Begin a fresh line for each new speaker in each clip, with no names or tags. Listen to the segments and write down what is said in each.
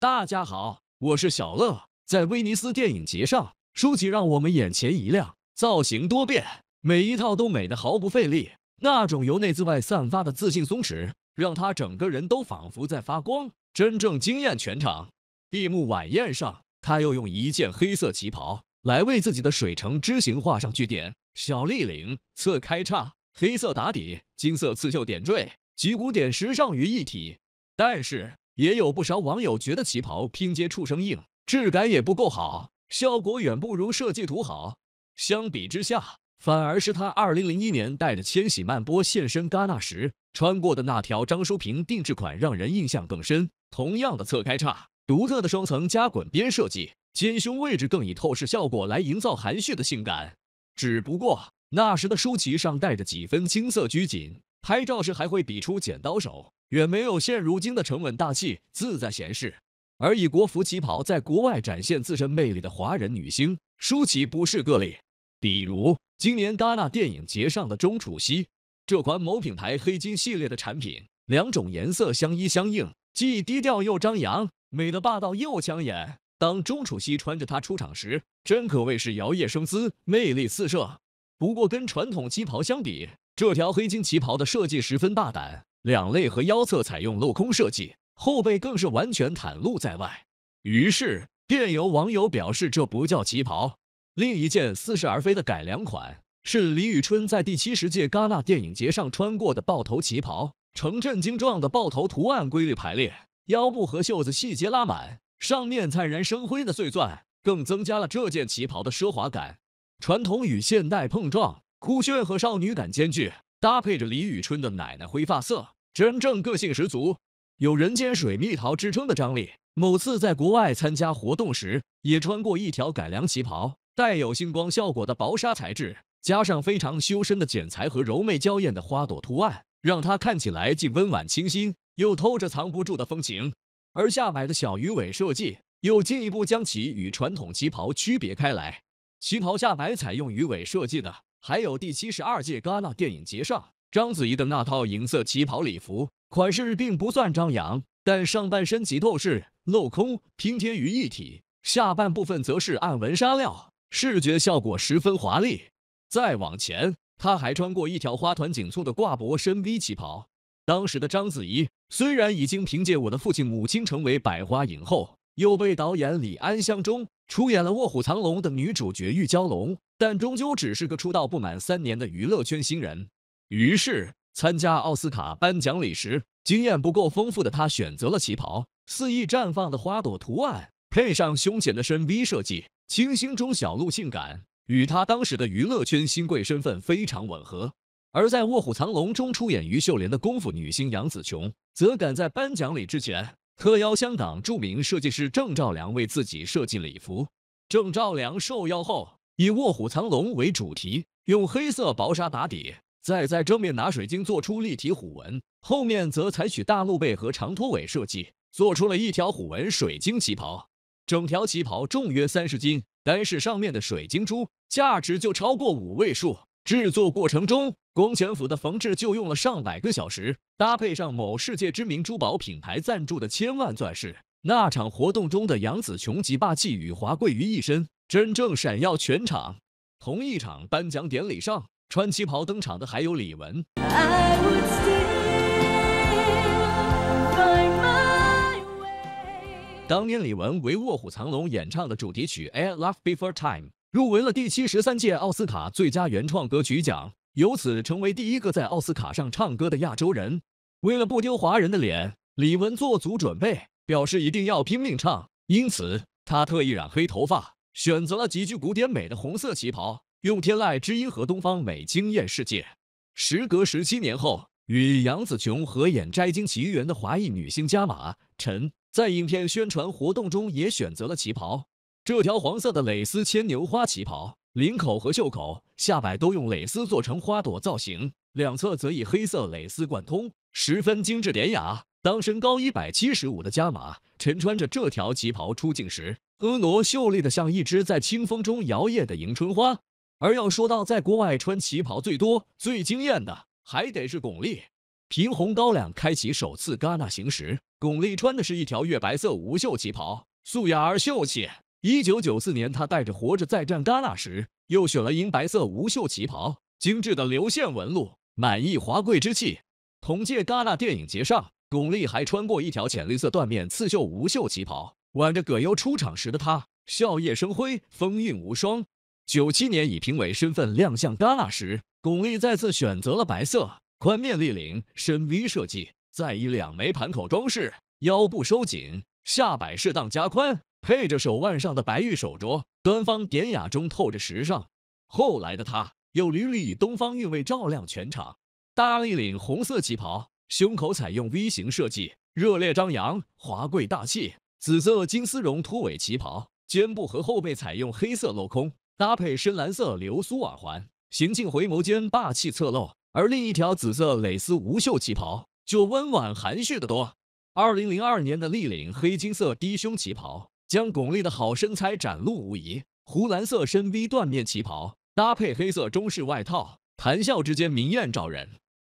大家好，我是小乐。在威尼斯电影节上，舒淇让我们眼前一亮，造型多变，每一套都美得毫不费力。那种由内至外散发的自信松弛，让她整个人都仿佛在发光，真正惊艳全场。闭幕晚宴上，她又用一件黑色旗袍来为自己的水城之行画上句点。小立领、侧开叉、黑色打底、金色刺绣点缀，集古典时尚于一体。但是。也有不少网友觉得旗袍拼接处生硬，质感也不够好，效果远不如设计图好。相比之下，反而是他2001年带着千禧曼波现身戛纳时穿过的那条张淑萍定制款让人印象更深。同样的侧开叉，独特的双层加滚边设计，肩胸位置更以透视效果来营造含蓄的性感。只不过那时的舒淇上带着几分青涩拘谨。拍照时还会比出剪刀手，远没有现如今的沉稳大气、自在闲适。而以国服旗袍在国外展现自身魅力的华人女星，舒淇不是个例。比如今年戛纳电影节上的钟楚曦，这款某品牌黑金系列的产品，两种颜色相依相映，既低调又张扬，美的霸道又抢眼。当钟楚曦穿着它出场时，真可谓是摇曳生姿，魅力四射。不过跟传统旗袍相比，这条黑金旗袍的设计十分大胆，两肋和腰侧采用镂空设计，后背更是完全袒露在外。于是便有网友表示，这不叫旗袍。另一件似是而非的改良款是李宇春在第七十届戛纳电影节上穿过的豹头旗袍，呈震惊状的豹头图案规律排列，腰部和袖子细节拉满，上面灿然生辉的碎钻更增加了这件旗袍的奢华感。传统与现代碰撞。酷炫和少女感兼具，搭配着李宇春的奶奶灰发色，真正个性十足。有人间水蜜桃之称的张力，某次在国外参加活动时，也穿过一条改良旗袍，带有星光效果的薄纱材质，加上非常修身的剪裁和柔媚娇艳的花朵图案，让她看起来既温婉清新，又透着藏不住的风情。而下摆的小鱼尾设计，又进一步将其与传统旗袍区别开来。旗袍下摆采用鱼尾设计的。还有第七十二届戛纳电影节上，章子怡的那套银色旗袍礼服，款式并不算张扬，但上半身极透视、镂空、拼贴于一体，下半部分则是暗纹纱料，视觉效果十分华丽。再往前，她还穿过一条花团锦簇的挂脖深 V 旗袍。当时的章子怡虽然已经凭借《我的父亲母亲》成为百花影后，又被导演李安相中。出演了《卧虎藏龙》的女主角玉娇龙，但终究只是个出道不满三年的娱乐圈新人。于是参加奥斯卡颁奖礼时，经验不够丰富的她选择了旗袍，肆意绽放的花朵图案配上胸前的深 V 设计，清新中小露性感，与她当时的娱乐圈新贵身份非常吻合。而在《卧虎藏龙》中出演于秀莲的功夫女星杨紫琼，则赶在颁奖礼之前。特邀香港著名设计师郑兆良为自己设计礼服。郑兆良受邀后，以卧虎藏龙为主题，用黑色薄纱打底，再在正面拿水晶做出立体虎纹，后面则采取大露背和长拖尾设计，做出了一条虎纹水晶旗袍。整条旗袍重约三十斤，单是上面的水晶珠价值就超过五位数。制作过程中。公前府的缝制就用了上百个小时，搭配上某世界知名珠宝品牌赞助的千万钻石，那场活动中的杨子琼集霸气与华贵于一身，真正闪耀全场。同一场颁奖典礼上，穿旗袍登场的还有李玟。当年李玟为《卧虎藏龙》演唱的主题曲《A i r Love Before Time》入围了第七十三届奥斯卡最佳原创歌曲奖。由此成为第一个在奥斯卡上唱歌的亚洲人。为了不丢华人的脸，李玟做足准备，表示一定要拼命唱。因此，她特意染黑头发，选择了极具古典美的红色旗袍，用天籁之音和东方美惊艳世界。时隔十七年后，与杨紫琼合演《摘金奇缘》的华裔女星加玛陈，在影片宣传活动中也选择了旗袍。这条黄色的蕾丝牵牛花旗袍，领口和袖口。下摆都用蕾丝做成花朵造型，两侧则以黑色蕾丝贯通，十分精致典雅。当身高一百七十五的加马陈穿着这条旗袍出镜时，婀娜秀丽的像一只在清风中摇曳的迎春花。而要说到在国外穿旗袍最多、最惊艳的，还得是巩俐。凭红高粱开启首次戛纳行时，巩俐穿的是一条月白色无袖旗袍，素雅而秀气。一九九四年，她带着《活着》再战戛纳时，又选了银白色无袖旗袍，精致的流线纹路，满溢华贵之气。同届戛纳电影节上，巩俐还穿过一条浅绿色缎面刺绣无袖旗袍，挽着葛优出场时的她，笑靥生辉，风韵无双。九七年以评委身份亮相戛纳时，巩俐再次选择了白色宽面立领深 V 设计，再以两枚盘口装饰，腰部收紧，下摆适当加宽。配着手腕上的白玉手镯，端方典雅中透着时尚。后来的她又屡屡以东方韵味照亮全场，大立领红色旗袍，胸口采用 V 型设计，热烈张扬，华贵大气。紫色金丝绒拖尾旗袍，肩部和后背采用黑色镂空，搭配深蓝色流苏耳环，行进回眸间霸气侧漏。而另一条紫色蕾丝无袖旗袍就温婉含蓄的多。二零零二年的立领黑金色低胸旗袍。将巩俐的好身材展露无遗，湖蓝色深 V 缎面旗袍搭配黑色中式外套，谈笑之间明艳照人；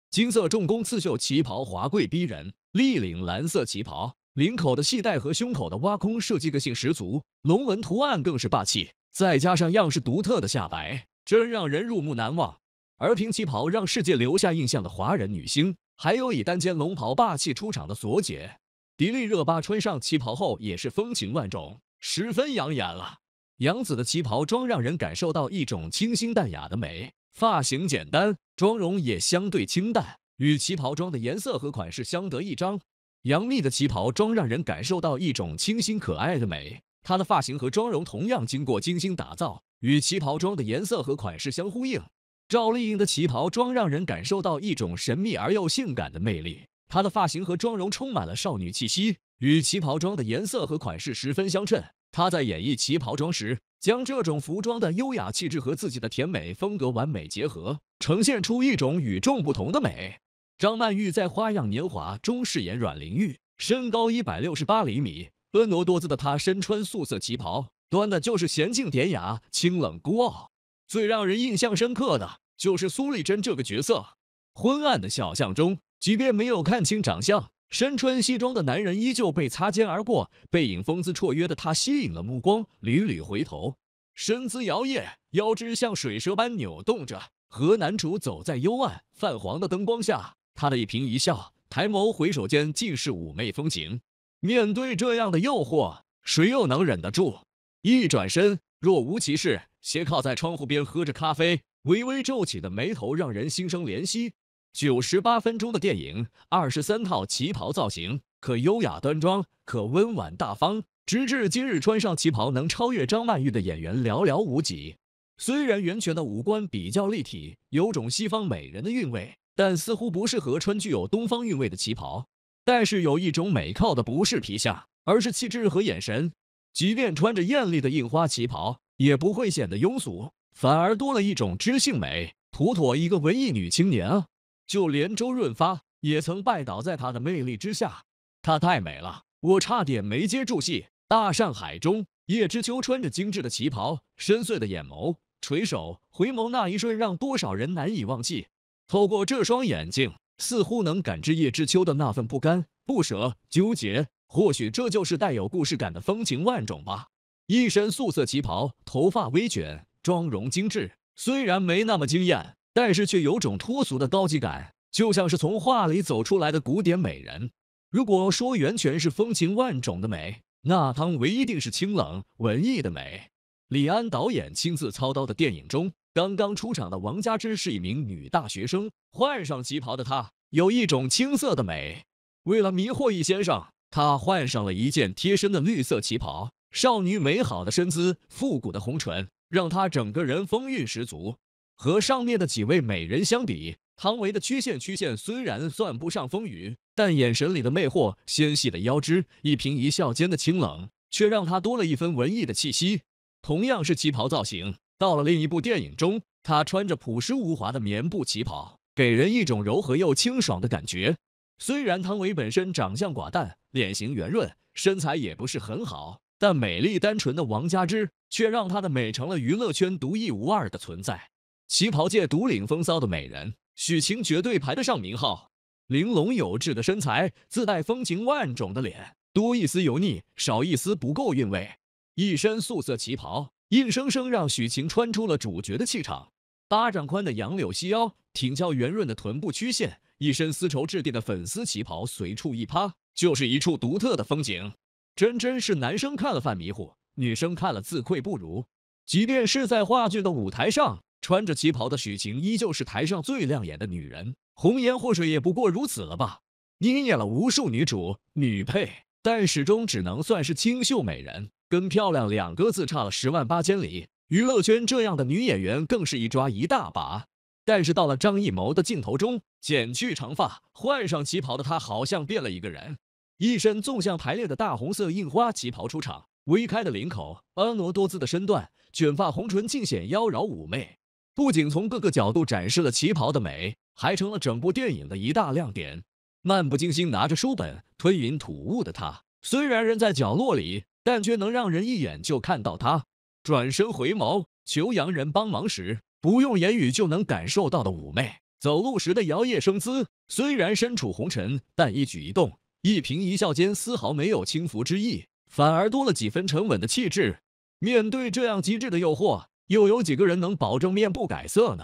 金色重工刺绣旗袍华贵逼人，立领蓝色旗袍领口的系带和胸口的挖空设计个性十足，龙纹图案更是霸气，再加上样式独特的下摆，真让人入目难忘。而凭旗袍让世界留下印象的华人女星，还有以单肩龙袍霸气出场的索姐。迪丽热巴穿上旗袍后也是风情万种，十分养眼了。杨紫的旗袍妆让人感受到一种清新淡雅的美，发型简单，妆容也相对清淡，与旗袍装的颜色和款式相得益彰。杨幂的旗袍装让人感受到一种清新可爱的美，她的发型和妆容同样经过精心打造，与旗袍装的颜色和款式相呼应。赵丽颖的旗袍装让人感受到一种神秘而又性感的魅力。她的发型和妆容充满了少女气息，与旗袍装的颜色和款式十分相衬。她在演绎旗袍装时，将这种服装的优雅气质和自己的甜美风格完美结合，呈现出一种与众不同的美。张曼玉在《花样年华》中饰演阮玲玉，身高一百六十八厘米，婀娜多姿的她身穿素色旗袍，端的就是娴静典雅、清冷孤傲。最让人印象深刻的就是苏丽珍这个角色，昏暗的小巷中。即便没有看清长相，身穿西装的男人依旧被擦肩而过，背影风姿绰约的他吸引了目光，屡屡回头，身姿摇曳，腰肢像水蛇般扭动着，和男主走在幽暗泛黄的灯光下，他的一颦一笑，抬眸回首间尽是妩媚风情。面对这样的诱惑，谁又能忍得住？一转身，若无其事，斜靠在窗户边喝着咖啡，微微皱起的眉头让人心生怜惜。九十八分钟的电影，二十三套旗袍造型，可优雅端庄，可温婉大方。直至今日，穿上旗袍能超越张曼玉的演员寥寥无几。虽然袁泉的五官比较立体，有种西方美人的韵味，但似乎不适合穿具有东方韵味的旗袍。但是有一种美，靠的不是皮相，而是气质和眼神。即便穿着艳丽的印花旗袍，也不会显得庸俗，反而多了一种知性美，妥妥一个文艺女青年啊！就连周润发也曾拜倒在他的魅力之下，她太美了，我差点没接住戏。大上海中，叶知秋穿着精致的旗袍，深邃的眼眸，垂首回眸那一瞬，让多少人难以忘记。透过这双眼睛，似乎能感知叶知秋的那份不甘、不舍、纠结。或许这就是带有故事感的风情万种吧。一身素色旗袍，头发微卷，妆容精致，虽然没那么惊艳。但是却有种脱俗的高级感，就像是从画里走出来的古典美人。如果说袁泉是风情万种的美，那汤唯一定是清冷文艺的美。李安导演亲自操刀的电影中，刚刚出场的王佳芝是一名女大学生，换上旗袍的她有一种青涩的美。为了迷惑易先生，她换上了一件贴身的绿色旗袍，少女美好的身姿、复古的红唇，让她整个人风韵十足。和上面的几位美人相比，汤唯的曲线曲线虽然算不上风雨，但眼神里的魅惑、纤细的腰肢、一颦一笑间的清冷，却让她多了一分文艺的气息。同样是旗袍造型，到了另一部电影中，她穿着朴实无华的棉布旗袍，给人一种柔和又清爽的感觉。虽然汤唯本身长相寡淡，脸型圆润，身材也不是很好，但美丽单纯的王佳芝却让她的美成了娱乐圈独一无二的存在。旗袍界独领风骚的美人许晴绝对排得上名号，玲珑有致的身材自带风情万种的脸，多一丝油腻，少一丝不够韵味。一身素色旗袍，硬生生让许晴穿出了主角的气场。巴掌宽的杨柳细腰，挺翘圆润的臀部曲线，一身丝绸质地的粉丝旗袍，随处一趴就是一处独特的风景。真真是男生看了犯迷糊，女生看了自愧不如。即便是在话剧的舞台上。穿着旗袍的许晴依旧是台上最亮眼的女人，红颜祸水也不过如此了吧？你演了无数女主、女配，但始终只能算是清秀美人，跟漂亮两个字差了十万八千里。娱乐圈这样的女演员更是一抓一大把，但是到了张艺谋的镜头中，剪去长发，换上旗袍的她好像变了一个人。一身纵向排列的大红色印花旗袍出场，微开的领口，婀娜多姿的身段，卷发红唇，尽显妖娆妩媚。不仅从各个角度展示了旗袍的美，还成了整部电影的一大亮点。漫不经心拿着书本吞云吐雾的他，虽然人在角落里，但却能让人一眼就看到他。转身回眸求洋人帮忙时，不用言语就能感受到的妩媚。走路时的摇曳生姿，虽然身处红尘，但一举一动、一颦一笑间丝毫没有轻浮之意，反而多了几分沉稳的气质。面对这样极致的诱惑。又有几个人能保证面不改色呢？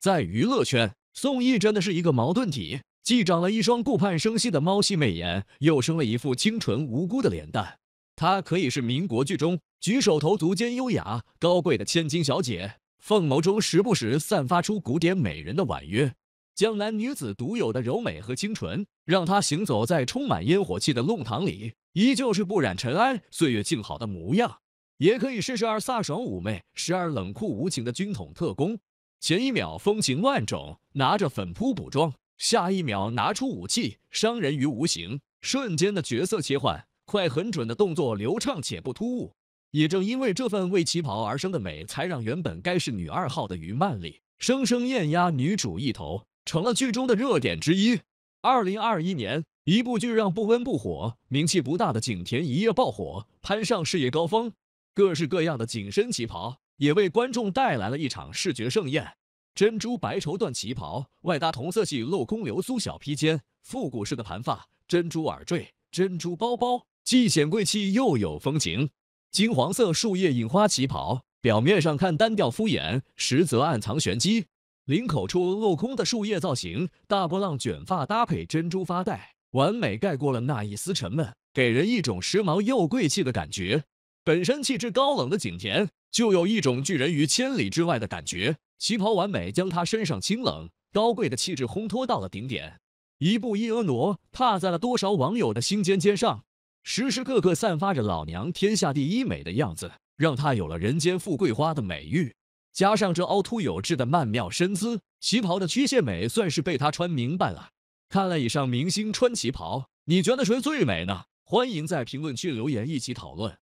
在娱乐圈，宋轶真的是一个矛盾体，既长了一双顾盼生息的猫系美颜，又生了一副清纯无辜的脸蛋。她可以是民国剧中举手投足间优雅高贵的千金小姐，凤眸中时不时散发出古典美人的婉约，江南女子独有的柔美和清纯，让她行走在充满烟火气的弄堂里，依旧是不染尘埃、岁月静好的模样。也可以试试，时而飒爽妩媚，时而冷酷无情的军统特工。前一秒风情万种，拿着粉扑补妆；下一秒拿出武器，伤人于无形。瞬间的角色切换，快很准的动作，流畅且不突兀。也正因为这份为旗袍而生的美，才让原本该是女二号的于曼丽，生生艳压女主一头，成了剧中的热点之一。二零二一年，一部剧让不温不火、名气不大的景甜一夜爆火，攀上事业高峰。各式各样的紧身旗袍也为观众带来了一场视觉盛宴。珍珠白绸缎旗袍外搭同色系镂空流苏小披肩，复古式的盘发、珍珠耳坠、珍珠包包，既显贵气又有风情。金黄色树叶印花旗袍，表面上看单调敷衍，实则暗藏玄机。领口处镂空的树叶造型，大波浪卷发搭配珍珠发带，完美盖过了那一丝沉闷，给人一种时髦又贵气的感觉。本身气质高冷的景甜，就有一种拒人于千里之外的感觉。旗袍完美将她身上清冷高贵的气质烘托到了顶点，一步一婀娜，踏在了多少网友的心尖尖上。时时刻刻散发着老娘天下第一美的样子，让她有了人间富贵花的美誉。加上这凹凸有致的曼妙身姿，旗袍的曲线美算是被她穿明白了。看了以上明星穿旗袍，你觉得谁最美呢？欢迎在评论区留言一起讨论。